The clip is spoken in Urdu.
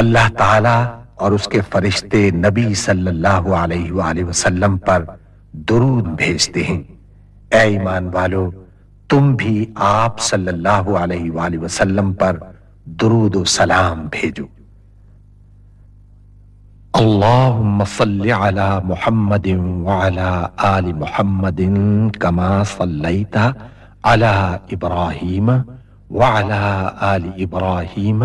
اللہ تعالی اور اس کے فرشتے نبی صلی اللہ علیہ وآلہ وسلم پر درود بھیجتے ہیں اے ایمان والو تم بھی آپ صلی اللہ علیہ وآلہ وسلم پر درود و سلام بھیجو اللہم صل علی محمد وعلی آل محمد کما صلیت علی ابراہیم وعلی آل ابراہیم